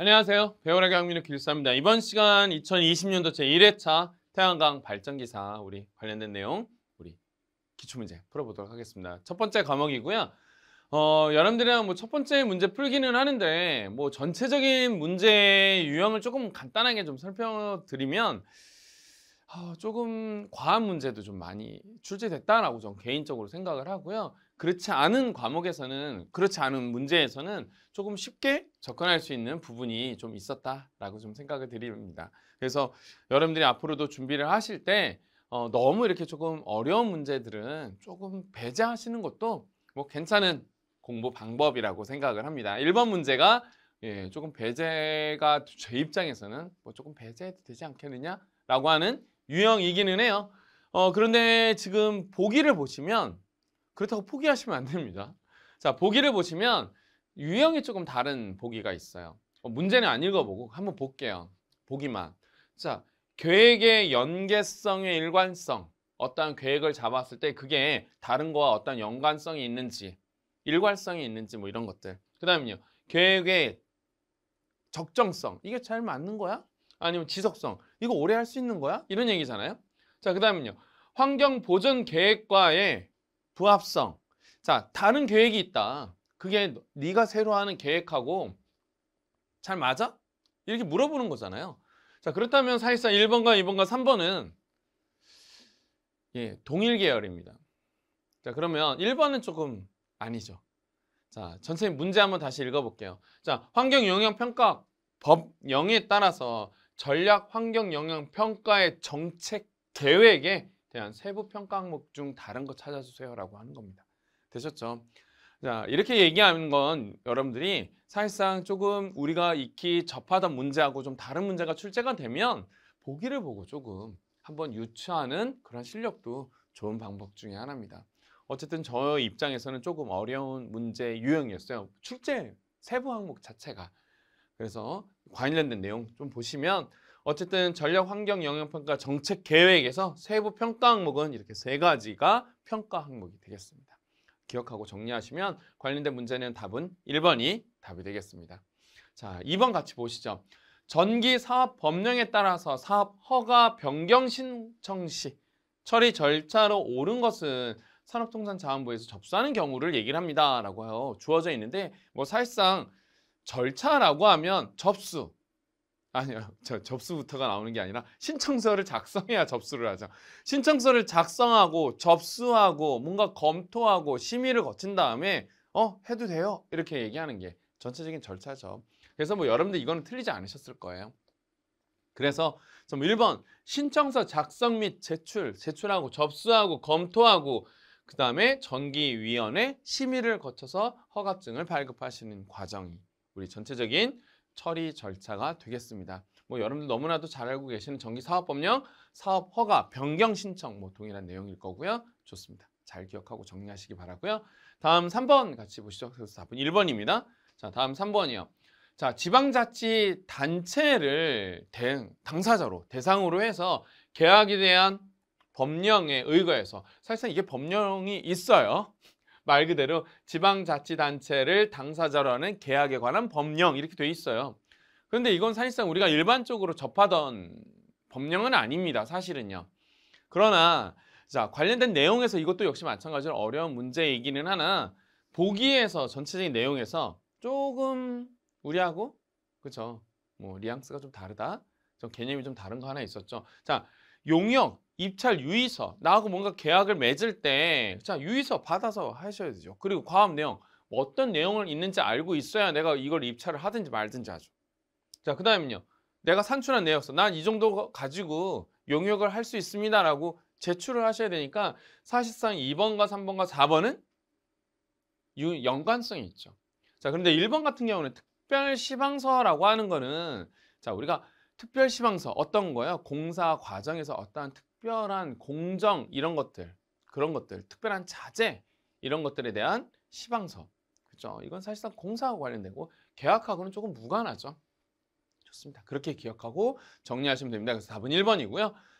안녕하세요. 배우의 강민우 길사입니다. 이번 시간 2020년도 제1회차 태양광 발전기사 우리 관련된 내용 우리 기초문제 풀어보도록 하겠습니다. 첫 번째 과목이고요. 어, 여러분들이랑 뭐 첫 번째 문제 풀기는 하는데 뭐 전체적인 문제의 유형을 조금 간단하게 좀 설명드리면 어, 조금 과한 문제도 좀 많이 출제됐다라고 전 개인적으로 생각을 하고요. 그렇지 않은 과목에서는 그렇지 않은 문제에서는 조금 쉽게 접근할 수 있는 부분이 좀 있었다라고 좀 생각을 드립니다. 그래서 여러분들이 앞으로도 준비를 하실 때 어, 너무 이렇게 조금 어려운 문제들은 조금 배제하시는 것도 뭐 괜찮은 공부 방법이라고 생각을 합니다. 1번 문제가 예, 조금 배제가 제 입장에서는 뭐 조금 배제해도 되지 않겠느냐라고 하는 유형이기는 해요. 어, 그런데 지금 보기를 보시면 그렇다고 포기하시면 안 됩니다. 자, 보기를 보시면 유형이 조금 다른 보기가 있어요. 어, 문제는 안 읽어보고 한번 볼게요. 보기만. 자, 계획의 연계성의 일관성. 어떠한 계획을 잡았을 때 그게 다른 거와 어떤 연관성이 있는지, 일관성이 있는지 뭐 이런 것들. 그다음에요 계획의 적정성. 이게 잘 맞는 거야? 아니면 지속성. 이거 오래 할 수 있는 거야? 이런 얘기잖아요. 자, 그다음에요 환경 보존 계획과의 부합성. 자, 다른 계획이 있다. 그게 네가 새로 하는 계획하고 잘 맞아? 이렇게 물어보는 거잖아요. 자, 그렇다면 사실상 1번과 2번과 3번은 예, 동일 계열입니다. 자, 그러면 1번은 조금 아니죠. 자, 전체 문제 한번 다시 읽어볼게요. 자, 환경 영향 평가 법 0에 따라서 전략 환경 영향 평가의 정책 계획에 대한 세부 평가 항목 중 다른 거 찾아주세요라고 하는 겁니다. 되셨죠? 자, 이렇게 얘기하는 건 여러분들이 사실상 조금 우리가 익히 접하던 문제하고 좀 다른 문제가 출제가 되면 보기를 보고 조금 한번 유추하는 그런 실력도 좋은 방법 중에 하나입니다. 어쨌든 저 입장에서는 조금 어려운 문제 유형이었어요. 출제 세부 항목 자체가. 그래서 관련된 내용 좀 보시면 어쨌든 전력 환경 영향 평가 정책 계획에서 세부 평가 항목은 이렇게 세 가지가 평가 항목이 되겠습니다. 기억하고 정리하시면 관련된 문제는 답은 1번이 답이 되겠습니다. 자, 2번 같이 보시죠. 전기 사업 법령에 따라서 사업 허가 변경 신청 시 처리 절차로 옳은 것은 산업통상자원부에서 접수하는 경우를 얘기를 합니다라고 주어져 있는데 뭐 사실상 절차라고 하면 접수, 아니요. 저 접수부터가 나오는 게 아니라 신청서를 작성해야 접수를 하죠. 신청서를 작성하고 접수하고 뭔가 검토하고 심의를 거친 다음에 어, 해도 돼요. 이렇게 얘기하는 게 전체적인 절차죠. 그래서 뭐 여러분들 이거는 틀리지 않으셨을 거예요. 그래서 좀 1번 신청서 작성 및 제출, 제출하고 접수하고 검토하고 그 다음에 전기위원회 심의를 거쳐서 허가증을 발급하시는 과정이 우리 전체적인 처리 절차가 되겠습니다. 뭐 여러분들 너무나도 잘 알고 계시는 전기사업법령, 사업허가, 변경 신청 뭐 동일한 내용일 거고요. 좋습니다. 잘 기억하고 정리하시기 바라고요. 다음 3번 같이 보시죠. 그래서 답은 1번입니다. 자, 다음 3번이요. 자, 지방자치 단체를 대, 응 당사자로 대상으로 해서 계약에 대한 법령에 의거해서 사실상 이게 법령이 있어요. 말 그대로 지방자치단체를 당사자로 하는 계약에 관한 법령 이렇게 돼 있어요. 그런데 이건 사실상 우리가 일반적으로 접하던 법령은 아닙니다. 사실은요. 그러나 자 관련된 내용에서 이것도 역시 마찬가지로 어려운 문제이기는 하나 보기에서 전체적인 내용에서 조금 우리하고 그렇죠. 뭐 리앙스가 좀 다르다. 좀 개념이 좀 다른 거 하나 있었죠. 자 용역, 입찰 유의서 나하고 뭔가 계약을 맺을 때 자 유의서 받아서 하셔야 되죠. 그리고 과업 내용 뭐 어떤 내용을 있는지 알고 있어야 내가 이걸 입찰을 하든지 말든지 하죠. 자그 다음은요. 내가 산출한 내역서 난 이 정도 가지고 용역을 할 수 있습니다라고 제출을 하셔야 되니까 사실상 2번과 3번과 4번은 연관성이 있죠. 자 그런데 1번 같은 경우는 특별 시방서라고 하는 거는 자 우리가 특별시방서 어떤 거요? 공사 과정에서 어떠한 특별한 공정 이런 것들 그런 것들 특별한 자재 이런 것들에 대한 시방서 그죠? 이건 사실상 공사하고 관련되고 계약하고는 조금 무관하죠. 좋습니다. 그렇게 기억하고 정리하시면 됩니다. 그래서 답은 1번이고요.